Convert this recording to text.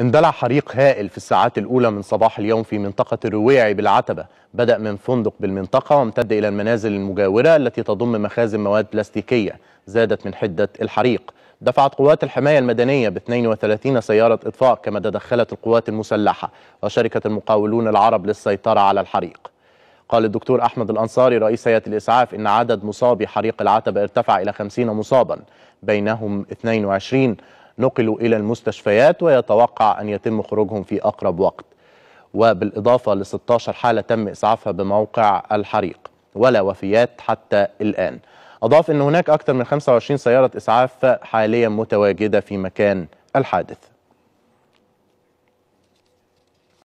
اندلع حريق هائل في الساعات الأولى من صباح اليوم في منطقة الرويعي بالعتبة بدأ من فندق بالمنطقة وامتد إلى المنازل المجاورة التي تضم مخازن مواد بلاستيكية زادت من حدة الحريق دفعت قوات الحماية المدنية ب 32 سيارة إطفاء كما تدخلت القوات المسلحة وشركة المقاولون العرب للسيطرة على الحريق قال الدكتور أحمد الأنصاري رئيس هيئة الإسعاف إن عدد مصابي حريق العتبة ارتفع إلى 50 مصابا بينهم 22 نقلوا إلى المستشفيات ويتوقع أن يتم خروجهم في أقرب وقت وبالإضافة ل 16 حالة تم إسعافها بموقع الحريق ولا وفيات حتى الآن أضاف أن هناك أكثر من 25 سيارة إسعاف حاليا متواجدة في مكان الحادث